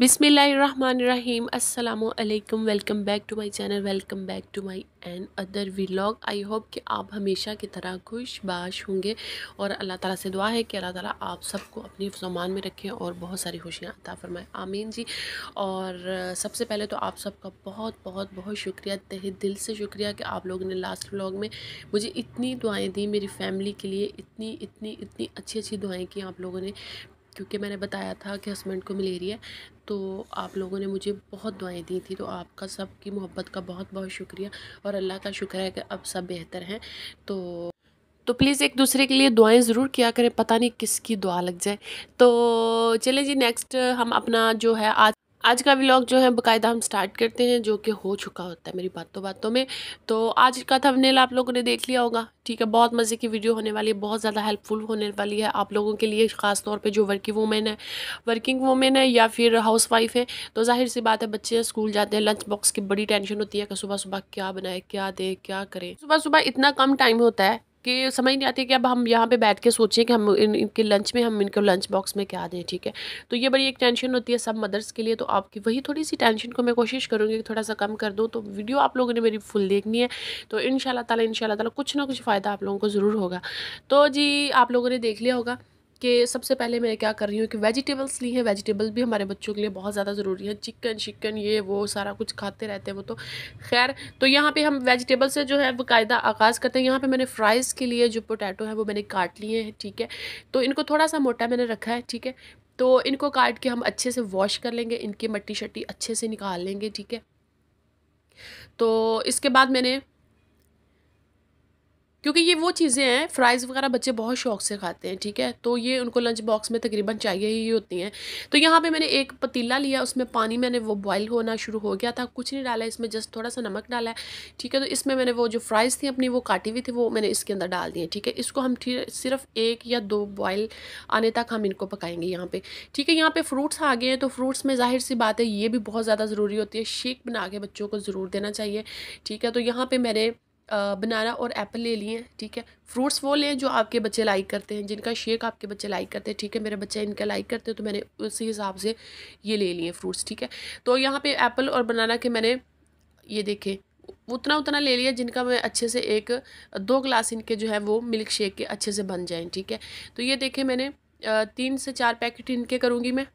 बिसमीम् अल्लाम welcome back to my channel welcome back to my another vlog I hope कि आप हमेशा की तरह खुश बाश होंगे और अल्लाह ताला से दुआ है कि अल्लाह ताला आप सबको अपने सामान में रखें और बहुत सारी खुशियाँ अता फरमाए आमीन जी और सबसे पहले तो आप सबका बहुत बहुत बहुत शुक्रिया तह दिल से शुक्रिया कि आप लोगों ने लास्ट व्लॉग में मुझे इतनी दुआएँ दी मेरी फैमिली के लिए इतनी इतनी इतनी अच्छी अच्छी दुआएँ की आप लोगों ने क्योंकि मैंने बताया था कि हस्बैंड को मलेरिया है तो आप लोगों ने मुझे बहुत दुआएं दी थी तो आपका सब की मोहब्बत का बहुत बहुत शुक्रिया और अल्लाह का शुक्र है कि अब सब बेहतर हैं तो तो प्लीज़ एक दूसरे के लिए दुआएं ज़रूर किया करें पता नहीं किसकी दुआ लग जाए तो चले जी नेक्स्ट हम अपना जो है आज आज का व्लॉग जो है बकायदा हम स्टार्ट करते हैं जो कि हो चुका होता है मेरी बातों बातों में तो आज का थंबनेल आप लोगों ने देख लिया होगा ठीक है बहुत मज़े की वीडियो होने वाली है बहुत ज़्यादा हेल्पफुल होने वाली है आप लोगों के लिए ख़ास तौर पे जो वर्किंग वूमेन है वर्किंग वूमेन है या फिर हाउस वाइफ है तो जाहिर सी बात है बच्चे स्कूल जाते हैं लंच बॉक्स की बड़ी टेंशन होती है कि सुबह सुबह क्या बनाए क्या दे क्या करें सुबह सुबह इतना कम टाइम होता है कि समझ नहीं आती कि अब हम यहाँ पे बैठ के सोचें कि हम इन इनके लंच में हम इनको लंच बॉक्स में क्या दें ठीक है तो ये बड़ी एक टेंशन होती है सब मदर्स के लिए तो आपकी वही थोड़ी सी टेंशन को मैं कोशिश करूँगी कि थोड़ा सा कम कर दूँ तो वीडियो आप लोगों ने मेरी फुल देखनी है तो इन ताला इन ताला कुछ ना कुछ फ़ायदा आप लोगों को ज़रूर होगा तो जी आप लोगों ने देख लिया होगा कि सबसे पहले मैं क्या कर रही हूँ कि वेजिटेबल्स ली हैं वेजिटेबल्स भी हमारे बच्चों के लिए बहुत ज़्यादा ज़रूरी है चिकन शिकन ये वो सारा कुछ खाते रहते हैं वो तो खैर तो यहाँ पे हम वेजिटेबल्स से जो है कायदा आगाज़ करते हैं यहाँ पे मैंने फ्राइज़ के लिए जो पोटैटो है वो मैंने काट लिए हैं ठीक है तो इनको थोड़ा सा मोटा मैंने रखा है ठीक है तो इनको काट के हम अच्छे से वॉश कर लेंगे इनकी मट्टी शट्टी अच्छे से निकाल लेंगे ठीक है तो इसके बाद मैंने क्योंकि ये वो चीज़ें हैं फ्राइज़ वगैरह बच्चे बहुत शौक से खाते हैं ठीक है तो ये उनको लंच बॉक्स में तकरीबन चाहिए ही होती हैं तो यहाँ पे मैंने एक पतीला लिया उसमें पानी मैंने वो बॉईल होना शुरू हो गया था कुछ नहीं डाला इसमें जस्ट थोड़ा सा नमक डाला है ठीक है तो इसमें मैंने वो जो फ्राइज़ थी अपनी वो काटी हुई थी वो मैंने इसके अंदर डाल दी ठीक है इसको हम सिर्फ एक या दो बॉयल आने तक हम इनको पकाएंगे यहाँ पर ठीक है यहाँ पर फ्रूट्स आ गए हैं तो फ्रूट्स में जाहिर सी बात है ये भी बहुत ज़्यादा ज़रूरी होती है शेक बना के बच्चों को ज़रूर देना चाहिए ठीक है तो यहाँ पर मैंने बनाना और एप्पल ले लिए ठीक है फ्रूट्स वो लें जो आपके बच्चे लाइक करते हैं जिनका शेक आपके बच्चे लाइक करते हैं ठीक है मेरे बच्चे इनका लाइक करते हैं तो मैंने उसी हिसाब से ये ले लिए फ्रूट्स ठीक है तो यहाँ पे एप्पल और बनाना के मैंने ये देखे उतना उतना ले लिया जिनका मैं अच्छे से एक दो ग्लास इनके जो है वो मिल्क शेक के अच्छे से बन जाएँ ठीक है तो ये देखे मैंने तीन से चार पैकेट इनके करूँगी मैं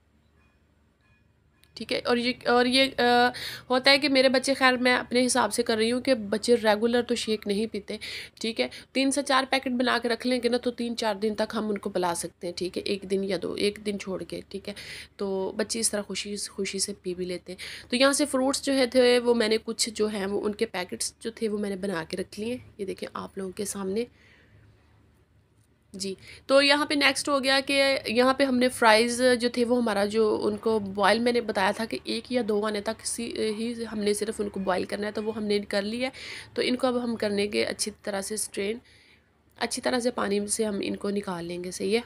ठीक है और ये और ये आ, होता है कि मेरे बच्चे खैर मैं अपने हिसाब से कर रही हूँ कि बच्चे रेगुलर तो शेक नहीं पीते ठीक है तीन से चार पैकेट बना के रख लेंगे ना तो तीन चार दिन तक हम उनको पिला सकते हैं ठीक है एक दिन या दो एक दिन छोड़ के ठीक है तो बच्चे इस तरह खुशी खुशी से पी भी लेते हैं तो यहाँ से फ्रूट्स जो है थे वो मैंने कुछ जो है वो उनके पैकेट्स जो थे वो मैंने बना के रख लिए ये देखें आप लोगों के सामने जी तो यहाँ पे नेक्स्ट हो गया कि यहाँ पे हमने फ्राइज़ जो थे वो हमारा जो उनको बॉयल मैंने बताया था कि एक या दो आने तक किसी ही हमने सिर्फ उनको बॉयल करना है तो वो हमने कर लिया तो इनको अब हम करने के अच्छी तरह से स्ट्रेन अच्छी तरह से पानी से हम इनको निकाल लेंगे सही है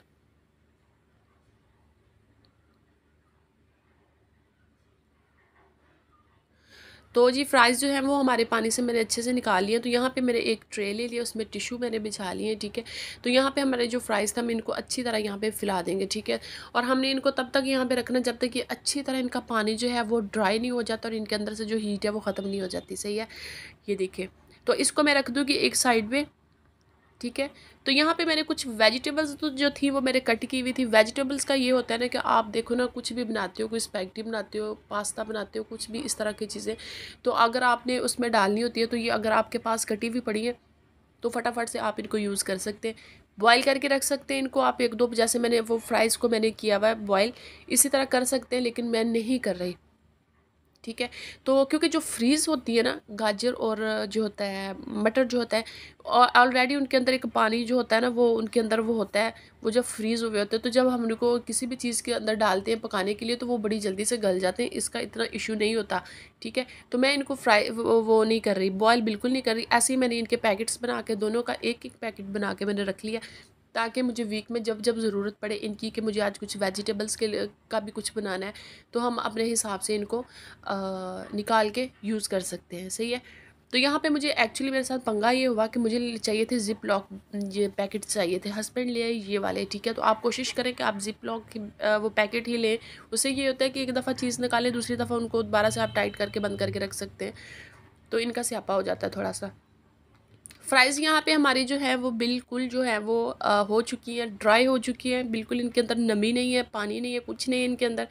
तो जी फ्राइज़ जो है वो हमारे पानी से मैंने अच्छे से निकाल लिए तो यहाँ पे मेरे एक ट्रे ले लिया उसमें टिशू मैंने बिछा लिए ठीक है तो यहाँ पे हमारे जो फ्राइज़ थे हम इनको अच्छी तरह यहाँ पे फिला देंगे ठीक है और हमने इनको तब तक यहाँ पे रखना जब तक ये अच्छी तरह इनका पानी जो है वो ड्राई नहीं हो जाता और इनके अंदर से जो हीट है वो ख़त्म नहीं हो जाती सही है ये देखिए तो इसको मैं रख दूँगी एक साइड में ठीक है तो यहाँ पे मैंने कुछ वेजिटेबल्स तो जो थी वो मैंने कट की हुई थी वेजिटेबल्स का ये होता है ना कि आप देखो ना कुछ भी बनाते हो कोई स्पैगटी बनाते हो पास्ता बनाते हो कुछ भी इस तरह की चीज़ें तो अगर आपने उसमें डालनी होती है तो ये अगर आपके पास कटी हुई पड़ी है तो फटाफट से आप इनको यूज़ कर सकते हैं बॉयल करके रख सकते हैं इनको आप एक दो जैसे मैंने वो फ्राइज़ को मैंने किया हुआ है बॉयल इसी तरह कर सकते हैं लेकिन मैं नहीं कर रही ठीक है तो क्योंकि जो फ्रीज़ होती है ना गाजर और जो होता है मटर जो होता है ऑलरेडी उनके अंदर एक पानी जो होता है ना वो उनके अंदर वो होता है वो जब फ्रीज़ हुए होते हैं तो जब हम उनको किसी भी चीज़ के अंदर डालते हैं पकाने के लिए तो वो बड़ी जल्दी से गल जाते हैं इसका इतना इशू नहीं होता ठीक है तो मैं इनको फ्राई वो नहीं कर रही बॉयल बिल्कुल नहीं कर रही ऐसे ही मैंने इनके पैकेट्स बना के दोनों का एक एक पैकेट बना के मैंने रख लिया ताकि मुझे वीक में जब जब ज़रूरत पड़े इनकी कि मुझे आज कुछ वेजिटेबल्स के लिए का भी कुछ बनाना है तो हम अपने हिसाब से इनको आ, निकाल के यूज़ कर सकते हैं सही है तो यहाँ पे मुझे एक्चुअली मेरे साथ पंगा ये हुआ कि मुझे चाहिए थे जिप लॉक ये पैकेट चाहिए थे हस्बैंड ले ये वाले ठीक है तो आप कोशिश करें कि आप जिप लॉक की वो पैकेट ही लें उससे ये होता है कि एक दफ़ा चीज़ निकालें दूसरी दफ़ा उनको दोबारा से आप टाइट करके बंद करके रख सकते हैं तो इनका स्यापा हो जाता है थोड़ा सा फ्राइज़ यहाँ पे हमारी जो है वो बिल्कुल जो है वो आ, हो चुकी है ड्राई हो चुकी है बिल्कुल इनके अंदर नमी नहीं है पानी नहीं है कुछ नहीं है इनके अंदर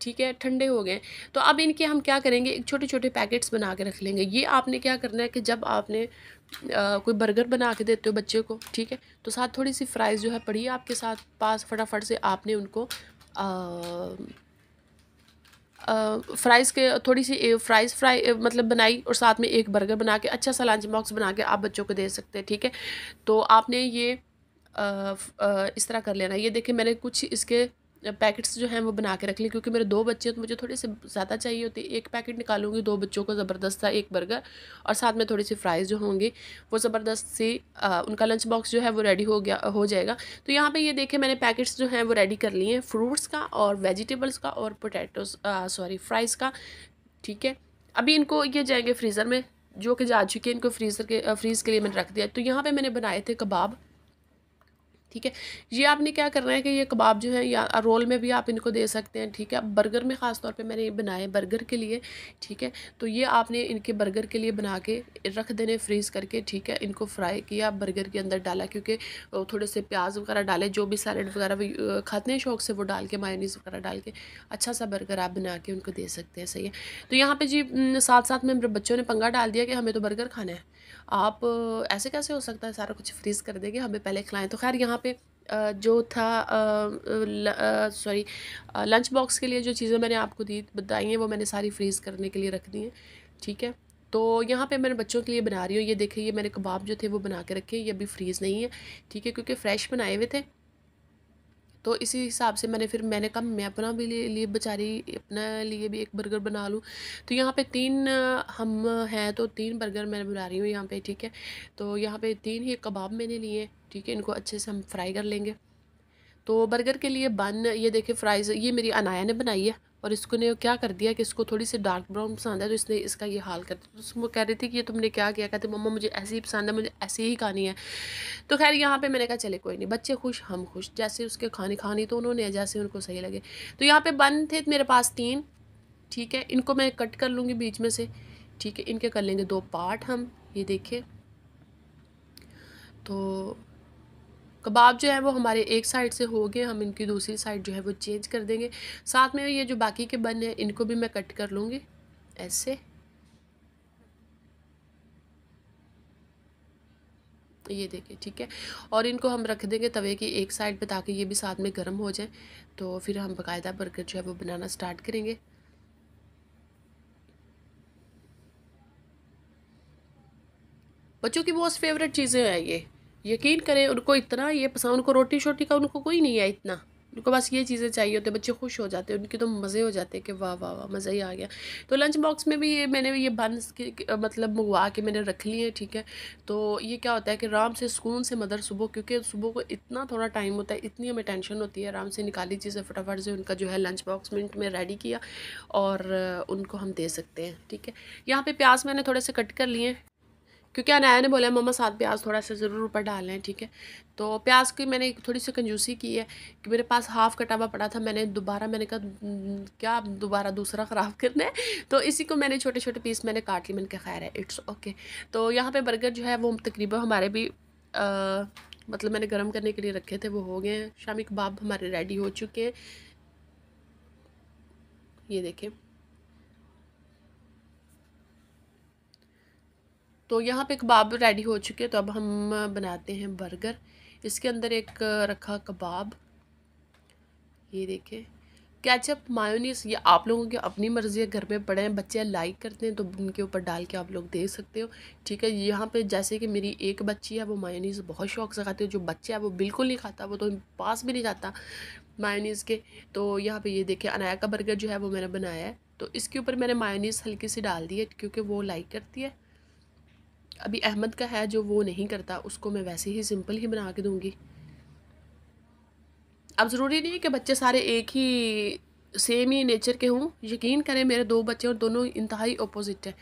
ठीक है ठंडे हो गए तो अब इनके हम क्या करेंगे एक छोटे छोटे पैकेट्स बना के रख लेंगे ये आपने क्या करना है कि जब आपने आ, कोई बर्गर बना के देते हो बच्चे को ठीक है तो साथ थोड़ी सी फ्राइज़ जो है पड़ी आपके साथ पास फटाफट से आपने उनको आ, फ़्राइज़ के थोड़ी सी फ़्राइज़ फ्राई मतलब बनाई और साथ में एक बर्गर बना के अच्छा सा लंच बॉक्स बना के आप बच्चों को दे सकते हैं ठीक है तो आपने ये आ, आ, इस तरह कर लेना ये देखिए मैंने कुछ इसके पैकेट्स जो हैं वो बना के रख लें क्योंकि मेरे दो बच्चे हैं तो मुझे थोड़े से ज़्यादा चाहिए होते एक पैकेट निकालूंगी दो बच्चों को ज़बरदस्त सा एक बर्गर और साथ में थोड़ी सी फ्राइज़ जो होंगे वो ज़बरदस्त से उनका लंच बॉक्स जो है वो रेडी हो गया हो जाएगा तो यहाँ पर ये देखें मैंने पैकेट्स जो हैं वो रेडी कर लिए हैं फ्रूट्स का और वेजिटेबल्स का और पोटैटोस सॉरी फ्राइज़ का ठीक है अभी इनको ये जाएंगे फ्रीज़र में जो कि जा चुके हैं इनको फ्रीज़र के फ्रीज़ के लिए मैंने रख दिया तो यहाँ पर मैंने बनाए थे कबाब ठीक है ये आपने क्या करना है कि ये कबाब जो है या रोल में भी आप इनको दे सकते हैं ठीक है बर्गर में ख़ास तौर पे मैंने ये बनाए बर्गर के लिए ठीक है तो ये आपने इनके बर्गर के लिए बना के रख देने फ्रीज़ करके ठीक है इनको फ्राई किया बर्गर के अंदर डाला क्योंकि थोड़े से प्याज वगैरह डाले जो भी सैलड वगैरह खाते हैं शौक से वो डाल के मायोनीस वगैरह डाल के अच्छा सा बर्गर आप बना के उनको दे सकते हैं सही है तो यहाँ पर जी साथ साथ में बच्चों ने पंगा डाल दिया कि हमें तो बर्गर खाना है आप ऐसे कैसे हो सकता है सारा कुछ फ्रीज़ कर देंगे हमें पहले खिलाएं तो खैर यहाँ पे जो था सॉरी लंच बॉक्स के लिए जो चीज़ें मैंने आपको दी बताई हैं वो मैंने सारी फ्रीज़ करने के लिए रख दी हैं ठीक है तो यहाँ पे मैंने बच्चों के लिए बना रही हूँ ये देखिए ये मैंने कबाब जो थे वो बना के रखे ये अभी फ्रीज़ नहीं है ठीक है क्योंकि फ़्रेश बनाए हुए थे तो इसी हिसाब से मैंने फिर मैंने कहा मैं अपना भी लिए, लिए बेचारी अपने लिए भी एक बर्गर बना लूँ तो यहाँ पे तीन हम हैं तो तीन बर्गर मैं बना रही हूँ यहाँ पे ठीक है तो यहाँ पे तीन ही कबाब मैंने लिए ठीक है इनको अच्छे से हम फ्राई कर लेंगे तो बर्गर के लिए बन ये देखे फ्राइज़ ये मेरी अनाया ने बनाई है और इसको ने क्या कर दिया कि इसको थोड़ी सी डार्क ब्राउन पसंद है तो इसने इसका ये हाल कर दिया तो वो कह रही थी कि ये तुमने क्या किया कहते मम्मा मुझे ऐसे ही पसंद है मुझे ऐसी ही खानी है तो खैर यहाँ पे मैंने कहा चले कोई नहीं बच्चे खुश हम खुश जैसे उसके खाने खानी तो उन्होंने जैसे उनको सही लगे तो यहाँ पर बन थे मेरे पास तीन ठीक है इनको मैं कट कर लूँगी बीच में से ठीक है इनके कर लेंगे दो पार्ट हम ये देखे तो कबाब जो है वो हमारे एक साइड से हो गए हम इनकी दूसरी साइड जो है वो चेंज कर देंगे साथ में ये जो बाकी के बन हैं इनको भी मैं कट कर लूँगी ऐसे ये देखिए ठीक है और इनको हम रख देंगे तवे की एक साइड पे ताकि ये भी साथ में गर्म हो जाए तो फिर हम बाकायदा बर्गर जो है वो बनाना स्टार्ट करेंगे बच्चों की मोस्ट फेवरेट चीज़ें हैं ये यकीन करें उनको इतना ये पसंद उनको रोटी शोटी का उनको कोई नहीं है इतना उनको बस ये चीज़ें चाहिए होती बच्चे खुश हो जाते हैं उनके तो मज़े हो जाते हैं कि वाह वाह वाह मज़ा ही आ गया तो लंच बॉक्स में भी ये मैंने ये बन मतलब मंगवा के मैंने रख लिए हैं ठीक है तो ये क्या होता है कि आराम से सुकून से मदर सुबह क्योंकि सुबह को इतना थोड़ा टाइम होता है इतनी हमें टेंशन होती है आराम से निकाली चीज़ें फटाफट से उनका जो है लंच बॉक्स मिनट में रेडी किया और उनको हम दे सकते हैं ठीक है यहाँ पर प्याज मैंने थोड़े से कट कर लिए क्योंकि अनाया ने बोला मम्मा साथ प्याज थोड़ा सा ज़रूर ऊपर डाल लें ठीक है तो प्याज की मैंने थोड़ी सी कंजूसी की है कि मेरे पास हाफ़ कटा हुआ पड़ा था मैंने दोबारा मैंने कहा हम्म, क्या दोबारा दूसरा ख़राब करना है तो इसी को मैंने छोटे छोटे पीस मैंने काट ली मैंने कहा खैर है इट्स ओके तो यहाँ पर बर्गर जो है वो तकरीबन हमारे भी आ, मतलब मैंने गर्म करने के लिए रखे थे वो हो गए हैं शामी कबाब हमारे रेडी हो चुके हैं ये देखें तो यहाँ पे कबाब रेडी हो चुके हैं तो अब हम बनाते हैं बर्गर इसके अंदर एक रखा कबाब ये देखें कैचअप मायोनीस ये आप लोगों की अपनी मर्ज़ी है घर में पड़े हैं बच्चे लाइक करते हैं तो उनके ऊपर डाल के आप लोग दे सकते हो ठीक है यहाँ पे जैसे कि मेरी एक बच्ची है वो मायोनीस बहुत शौक से खाती है जो बच्चे है वो बिल्कुल नहीं खाता वो तो पास भी नहीं जाता मायोनीस के तो यहाँ पे ये देखें अनाया का बर्गर जो है वो मैंने बनाया है तो इसके ऊपर मैंने मायोनीस हल्की सी डाल दी है क्योंकि वो लाइक करती है अभी अहमद का है जो वो नहीं करता उसको मैं वैसे ही सिंपल ही बना के दूंगी अब ज़रूरी नहीं है कि बच्चे सारे एक ही सेम ही नेचर के हों यकीन करें मेरे दो बच्चे और दोनों इंतहाई अपोजिट हैं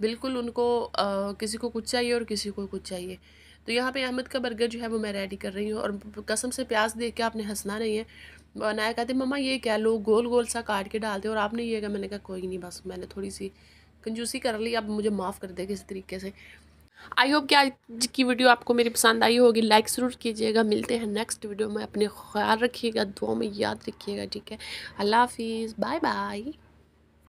बिल्कुल उनको आ, किसी को कुछ चाहिए और किसी को कुछ चाहिए तो यहाँ पे अहमद का बर्गर जो है वो मैं रेडी कर रही हूँ और कसम से प्याज देख के आपने हंसना नहीं है बनाया कहते मम्मा ये क्या लोग गोल गोल सा काट के डालते और आपने ये कहा मैंने कहा कोई नहीं बस मैंने थोड़ी सी कंजूसी कर ली अब मुझे माफ़ कर दे किसी तरीके से आई होप कि आज की वीडियो आपको मेरी पसंद आई होगी लाइक ज़रूर कीजिएगा मिलते हैं नेक्स्ट वीडियो में अपने ख्याल रखिएगा दुआ में याद रखिएगा ठीक है अल्लाह हाफिज़ बाय बाय